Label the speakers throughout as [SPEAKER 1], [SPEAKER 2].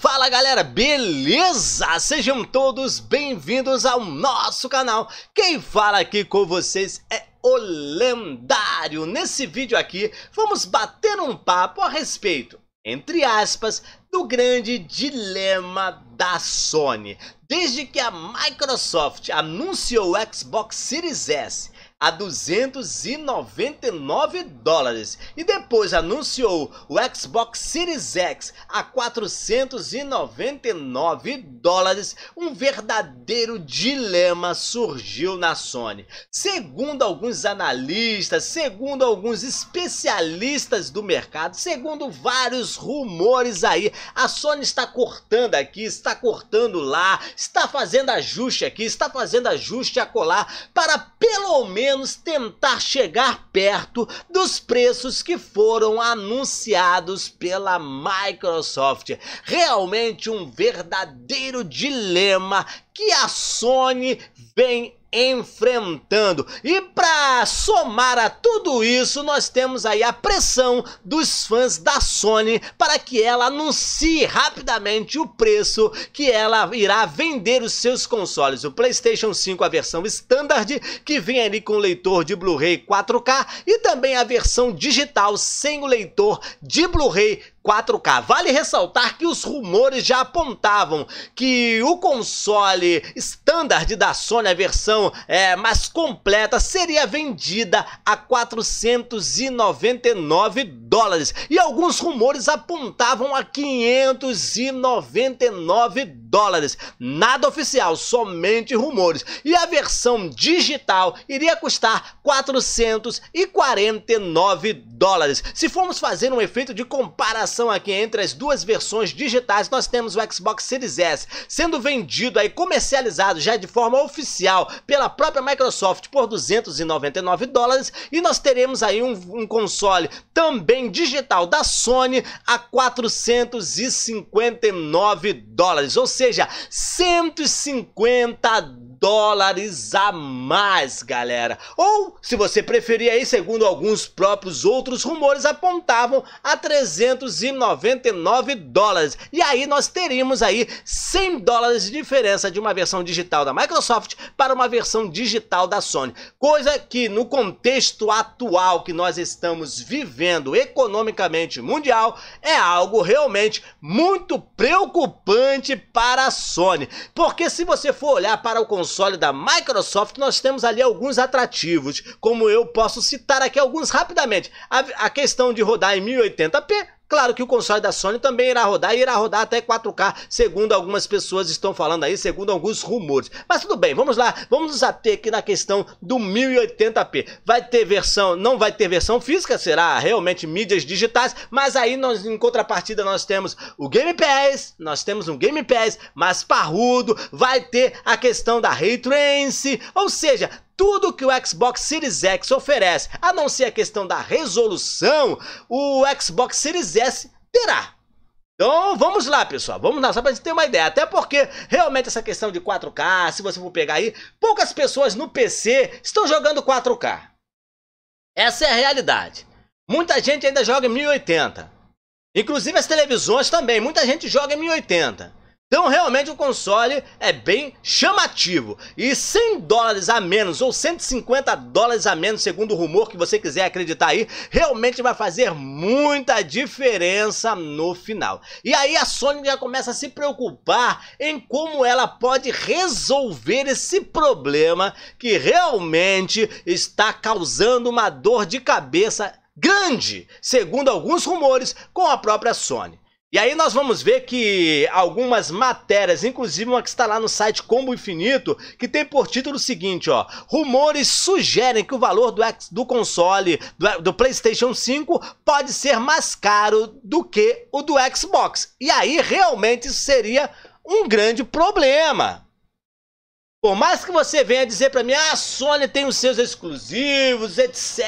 [SPEAKER 1] Fala galera, beleza? Sejam todos bem-vindos ao nosso canal. Quem fala aqui com vocês é o lendário. Nesse vídeo aqui, vamos bater um papo a respeito, entre aspas, do grande dilema da Sony. Desde que a Microsoft anunciou o Xbox Series S a 299 dólares e depois anunciou o Xbox Series X a 499 dólares, um verdadeiro dilema surgiu na Sony. Segundo alguns analistas, segundo alguns especialistas do mercado, segundo vários rumores aí, a Sony está cortando aqui, está cortando lá, está fazendo ajuste aqui, está fazendo ajuste a colar para pelo menos menos tentar chegar perto dos preços que foram anunciados pela Microsoft. Realmente um verdadeiro dilema que a Sony vem enfrentando. E para somar a tudo isso, nós temos aí a pressão dos fãs da Sony para que ela anuncie rapidamente o preço que ela irá vender os seus consoles. O PlayStation 5, a versão standard, que vem ali com leitor de Blu-ray 4K e também a versão digital sem o leitor de Blu-ray 4K. Vale ressaltar que os rumores já apontavam que o console standard da Sony, a versão é, mais completa, seria vendida a 499 dólares. E alguns rumores apontavam a 599 dólares dólares. Nada oficial, somente rumores. E a versão digital iria custar 449 dólares. Se formos fazer um efeito de comparação aqui entre as duas versões digitais, nós temos o Xbox Series S sendo vendido aí comercializado já de forma oficial pela própria Microsoft por 299 dólares e nós teremos aí um, um console também digital da Sony a 459 dólares, ou seja, seja, 150 dólares a mais, galera. Ou, se você preferir aí, segundo alguns próprios outros rumores apontavam a 399 dólares. E aí nós teríamos aí 100 dólares de diferença de uma versão digital da Microsoft para uma versão digital da Sony. Coisa que no contexto atual que nós estamos vivendo economicamente mundial é algo realmente muito preocupante para a Sony. Porque se você for olhar para o console console da Microsoft, nós temos ali alguns atrativos, como eu posso citar aqui alguns rapidamente. A, a questão de rodar em 1080p Claro que o console da Sony também irá rodar e irá rodar até 4K, segundo algumas pessoas estão falando aí, segundo alguns rumores. Mas tudo bem, vamos lá, vamos nos ater aqui na questão do 1080p. Vai ter versão, não vai ter versão física, será realmente mídias digitais, mas aí nós em contrapartida nós temos o Game Pass, nós temos um Game Pass mais parrudo, vai ter a questão da Ray Trance, ou seja, tudo que o Xbox Series X oferece, a não ser a questão da resolução, o Xbox Series S terá. Então vamos lá, pessoal. Vamos lá, só pra gente ter uma ideia. Até porque realmente essa questão de 4K, se você for pegar aí, poucas pessoas no PC estão jogando 4K. Essa é a realidade. Muita gente ainda joga em 1080. Inclusive as televisões também, muita gente joga em 1080. Então realmente o console é bem chamativo. E 100 dólares a menos ou 150 dólares a menos, segundo o rumor que você quiser acreditar aí, realmente vai fazer muita diferença no final. E aí a Sony já começa a se preocupar em como ela pode resolver esse problema que realmente está causando uma dor de cabeça grande, segundo alguns rumores, com a própria Sony. E aí nós vamos ver que algumas matérias, inclusive uma que está lá no site Combo Infinito, que tem por título o seguinte, ó: Rumores sugerem que o valor do, do console do, do PlayStation 5 pode ser mais caro do que o do Xbox. E aí realmente isso seria um grande problema. Por mais que você venha dizer para mim, ah, a Sony tem os seus exclusivos, etc,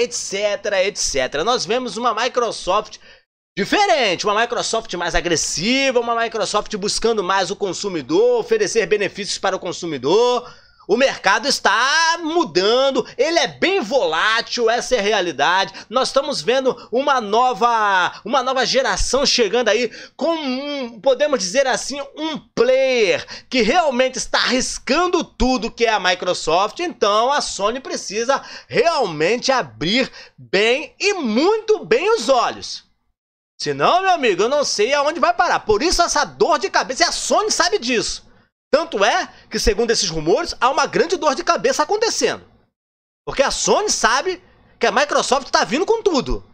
[SPEAKER 1] etc, etc. Nós vemos uma Microsoft Diferente, uma Microsoft mais agressiva, uma Microsoft buscando mais o consumidor, oferecer benefícios para o consumidor. O mercado está mudando, ele é bem volátil, essa é a realidade. Nós estamos vendo uma nova, uma nova geração chegando aí com um, podemos dizer assim, um player que realmente está arriscando tudo que é a Microsoft. Então a Sony precisa realmente abrir bem e muito bem os olhos. Senão, meu amigo, eu não sei aonde vai parar. Por isso essa dor de cabeça, e a Sony sabe disso. Tanto é que, segundo esses rumores, há uma grande dor de cabeça acontecendo. Porque a Sony sabe que a Microsoft está vindo com tudo.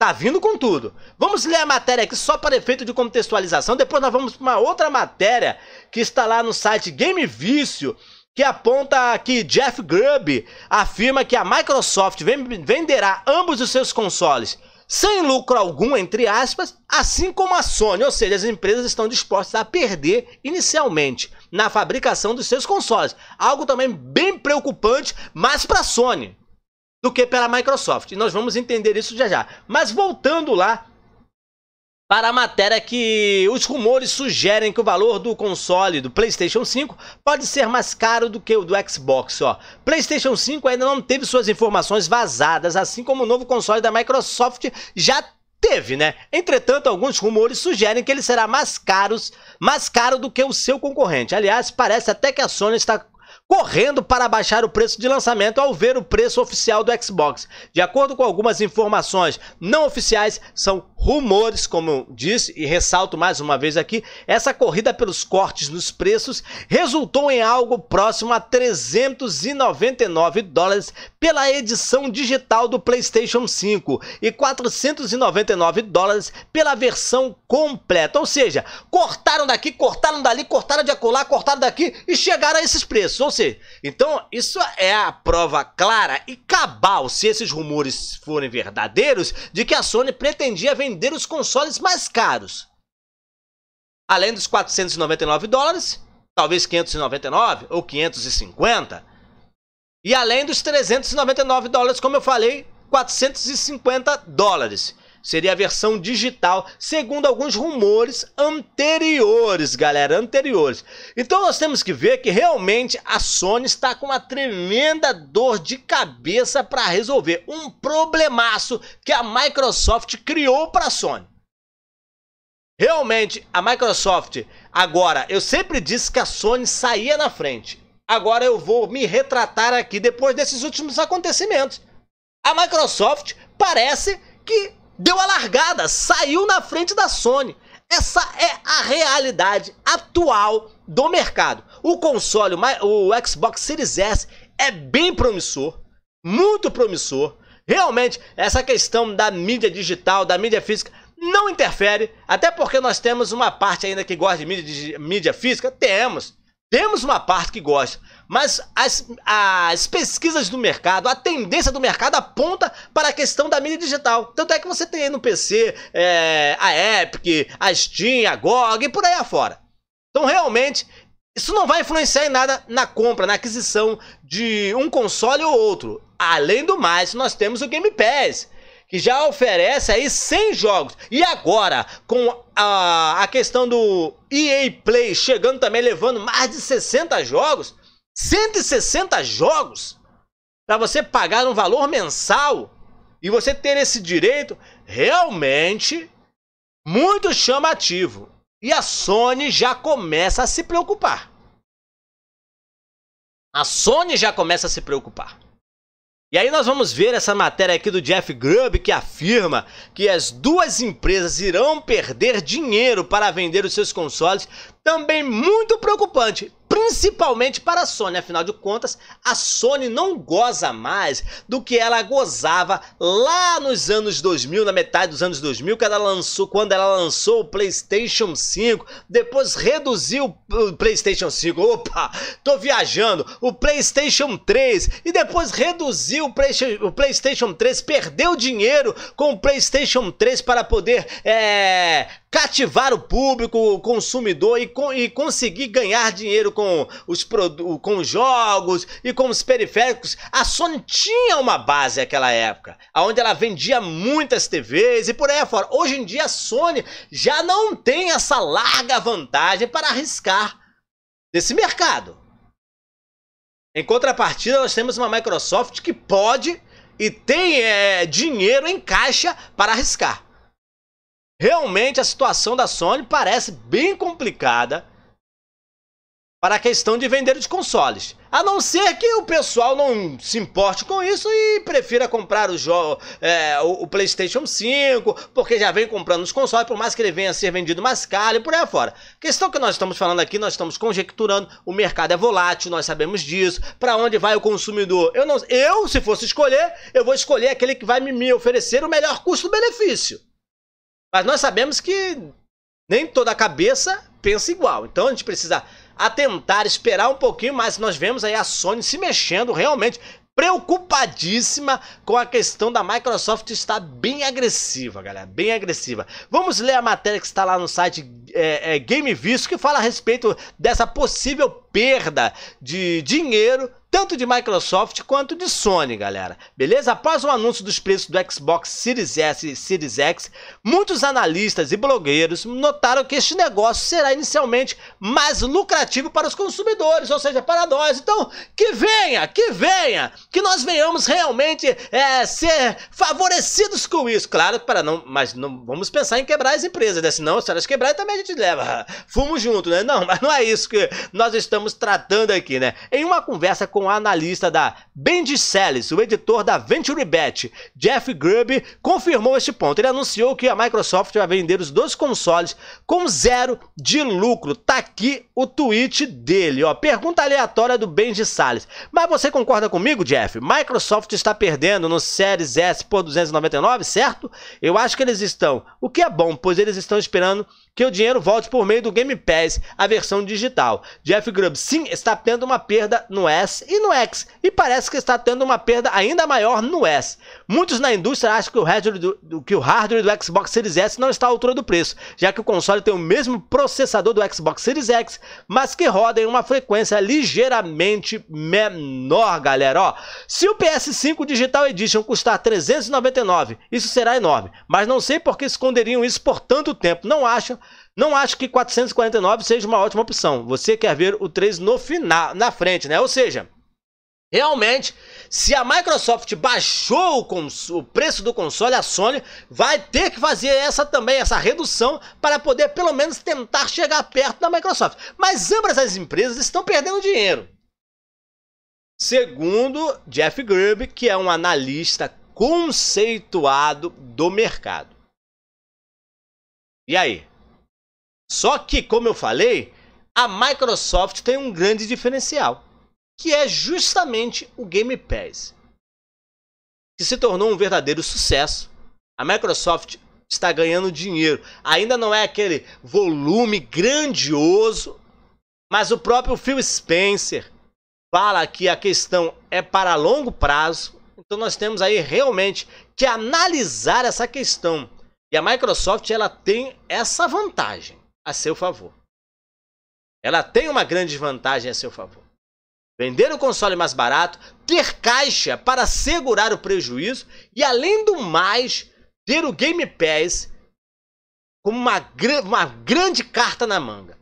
[SPEAKER 1] Está vindo com tudo. Vamos ler a matéria aqui só para efeito de contextualização. Depois nós vamos para uma outra matéria que está lá no site Game Vício, que aponta que Jeff Grubb afirma que a Microsoft venderá ambos os seus consoles sem lucro algum, entre aspas, assim como a Sony, ou seja, as empresas estão dispostas a perder inicialmente na fabricação dos seus consoles. Algo também bem preocupante, mais para a Sony do que pela Microsoft. E nós vamos entender isso já já. Mas voltando lá para a matéria que os rumores sugerem que o valor do console do PlayStation 5 pode ser mais caro do que o do Xbox. Ó. PlayStation 5 ainda não teve suas informações vazadas, assim como o novo console da Microsoft já teve, né? Entretanto, alguns rumores sugerem que ele será mais, caros, mais caro do que o seu concorrente. Aliás, parece até que a Sony está correndo para baixar o preço de lançamento ao ver o preço oficial do Xbox. De acordo com algumas informações não oficiais, são rumores, como disse e ressalto mais uma vez aqui, essa corrida pelos cortes nos preços resultou em algo próximo a 399 dólares pela edição digital do PlayStation 5 e 499 dólares pela versão completa. Ou seja, cortaram daqui, cortaram dali, cortaram de acolá, cortaram daqui e chegaram a esses preços. Ou você. Então, isso é a prova clara e cabal, se esses rumores forem verdadeiros, de que a Sony pretendia vender os consoles mais caros. Além dos 499 dólares, talvez 599 ou 550. E além dos 399 dólares, como eu falei, 450 dólares seria a versão digital, segundo alguns rumores anteriores, galera, anteriores. Então nós temos que ver que realmente a Sony está com uma tremenda dor de cabeça para resolver um problemaço que a Microsoft criou para a Sony. Realmente, a Microsoft, agora, eu sempre disse que a Sony saía na frente. Agora eu vou me retratar aqui depois desses últimos acontecimentos. A Microsoft parece que deu a largada, saiu na frente da Sony. Essa é a realidade atual do mercado. O console, o Xbox Series S, é bem promissor, muito promissor. Realmente, essa questão da mídia digital, da mídia física, não interfere, até porque nós temos uma parte ainda que gosta de mídia, de mídia física, temos. Temos uma parte que gosta, mas as, as pesquisas do mercado, a tendência do mercado aponta para a questão da mídia digital. Tanto é que você tem aí no PC é, a Epic, a Steam, a GOG e por aí afora. Então realmente isso não vai influenciar em nada na compra, na aquisição de um console ou outro. Além do mais, nós temos o Game Pass, que já oferece aí 100 jogos. E agora, com a, a questão do EA Play chegando também, levando mais de 60 jogos, 160 jogos para você pagar um valor mensal e você ter esse direito realmente muito chamativo. E a Sony já começa a se preocupar. A Sony já começa a se preocupar. E aí nós vamos ver essa matéria aqui do Jeff Grubb que afirma que as duas empresas irão perder dinheiro para vender os seus consoles, também muito preocupante principalmente para a Sony. Afinal de contas, a Sony não goza mais do que ela gozava lá nos anos 2000, na metade dos anos 2000, quando ela lançou, quando ela lançou o PlayStation 5, depois reduziu o PlayStation 5. Opa, tô viajando. O PlayStation 3 e depois reduziu o PlayStation 3, perdeu dinheiro com o PlayStation 3 para poder é, cativar o público, o consumidor e, co e conseguir ganhar dinheiro com os com jogos e com os periféricos. A Sony tinha uma base naquela época, onde ela vendia muitas TVs e por aí afora. Hoje em dia a Sony já não tem essa larga vantagem para arriscar desse mercado. Em contrapartida, nós temos uma Microsoft que pode e tem é, dinheiro em caixa para arriscar. Realmente a situação da Sony parece bem complicada para a questão de vender os consoles. A não ser que o pessoal não se importe com isso e prefira comprar o, é, o, o, PlayStation 5, porque já vem comprando os consoles, por mais que ele venha a ser vendido mais caro e por aí afora. Questão que nós estamos falando aqui, nós estamos conjecturando, o mercado é volátil, nós sabemos disso. Para onde vai o consumidor? Eu, não, eu, se fosse escolher, eu vou escolher aquele que vai me, me oferecer o melhor custo-benefício. Mas nós sabemos que nem toda cabeça pensa igual. Então a gente precisa atentar, esperar um pouquinho, mas nós vemos aí a Sony se mexendo realmente preocupadíssima com a questão da Microsoft estar bem agressiva, galera, bem agressiva. Vamos ler a matéria que está lá no site é, é, Game Visto que fala a respeito dessa possível perda de dinheiro tanto de Microsoft quanto de Sony, galera. Beleza? Após o anúncio dos preços do Xbox Series S e Series X, muitos analistas e blogueiros notaram que este negócio será inicialmente mais lucrativo para os consumidores, ou seja, para nós. Então, que venha, que venha, que nós venhamos realmente é, ser favorecidos com isso. Claro, para não, mas não vamos pensar em quebrar as empresas, né? Senão, se elas quebrarem, também a gente leva fumo junto, né? Não, mas não é isso que nós estamos estamos tratando aqui, né? Em uma conversa com o analista da Bendy Salles, o editor da VentureBet, Jeff Grubb, confirmou este ponto. Ele anunciou que a Microsoft vai vender os dois consoles com zero de lucro. Tá aqui o tweet dele, ó. Pergunta aleatória do Bendy Salles. Mas você concorda comigo, Jeff? Microsoft está perdendo no Series S por 299, certo? Eu acho que eles estão. O que é bom, pois eles estão esperando que o dinheiro volte por meio do Game Pass, a versão digital. Jeff Grubb, sim, está tendo uma perda no S e no X, e parece que está tendo uma perda ainda maior no S. Muitos na indústria acham que o hardware do, que o hardware do Xbox Series S não está à altura do preço, já que o console tem o mesmo processador do Xbox Series X, mas que roda em uma frequência ligeiramente menor, galera. Ó, se o PS5 Digital Edition custar 399, isso será enorme, mas não sei por que esconderiam isso por tanto tempo, não acham? Não acho que 449 seja uma ótima opção. Você quer ver o 3 no final, na frente, né? Ou seja, realmente, se a Microsoft baixou o, cons- o, preço do console, a Sony vai ter que fazer essa também, essa redução, para poder pelo menos tentar chegar perto da Microsoft. Mas ambas as empresas estão perdendo dinheiro. Segundo Jeff Grubb, que é um analista conceituado do mercado. E aí? Só que, como eu falei, a Microsoft tem um grande diferencial, que é justamente o Game Pass, que se tornou um verdadeiro sucesso. A Microsoft está ganhando dinheiro. Ainda não é aquele volume grandioso, mas o próprio Phil Spencer fala que a questão é para longo prazo. Então nós temos aí realmente que analisar essa questão. E a Microsoft ela tem essa vantagem a seu favor. Ela tem uma grande vantagem a seu favor. Vender o console mais barato, ter caixa para segurar o prejuízo e, além do mais, ter o Game Pass como uma, uma grande carta na manga.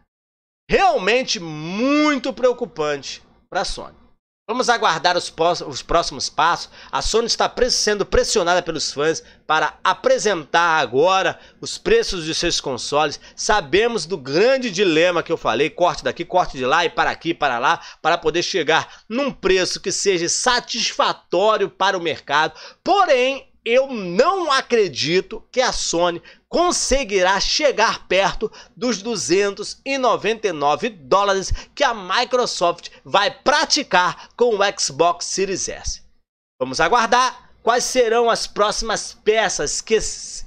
[SPEAKER 1] Realmente muito preocupante para a Sony. Vamos aguardar os, os, próximos passos. A Sony está sendo pressionada pelos fãs para apresentar agora os preços de seus consoles. Sabemos do grande dilema que eu falei: corte daqui, corte de lá e para aqui, para lá, para poder chegar num preço que seja satisfatório para o mercado. Porém, eu não acredito que a Sony conseguirá chegar perto dos 299 dólares que a Microsoft vai praticar com o Xbox Series S. Vamos aguardar quais serão as próximas peças que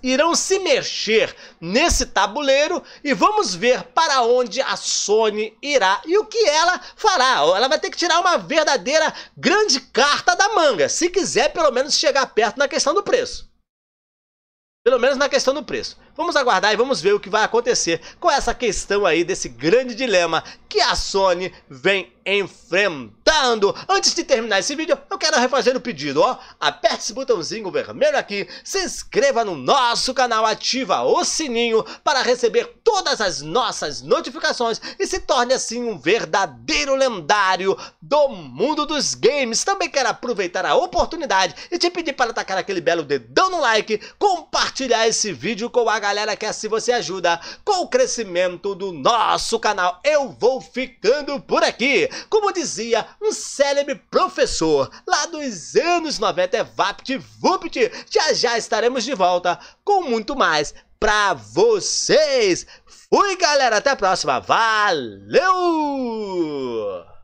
[SPEAKER 1] irão se mexer nesse tabuleiro e vamos ver para onde a Sony irá e o que ela fará. Ela vai ter que tirar uma verdadeira grande carta da manga, se quiser pelo menos chegar perto na questão do preço. Pelo menos na questão do preço. Vamos aguardar e vamos ver o que vai acontecer com essa questão aí desse grande dilema que a Sony vem enfrentando. Antes de terminar esse vídeo, eu quero refazer o pedido, ó. Aperte esse botãozinho vermelho aqui, se inscreva no nosso canal, ativa o sininho para receber todas as nossas notificações e se torne assim um verdadeiro lendário do mundo dos games. Também quero aproveitar a oportunidade e te pedir para tacar aquele belo dedão no like, compartilhar esse vídeo com a galera quer se você ajuda com o crescimento do nosso canal. Eu vou ficando por aqui. Como dizia um célebre professor lá dos anos 90, é vapt vupt. Já já estaremos de volta com muito mais pra vocês. Fui, galera. Até a próxima. Valeu!